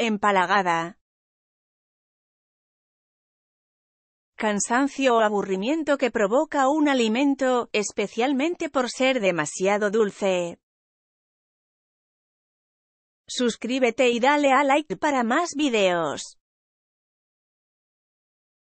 empalagada. Cansancio o aburrimiento que provoca un alimento, especialmente por ser demasiado dulce. Suscríbete y dale a like para más videos.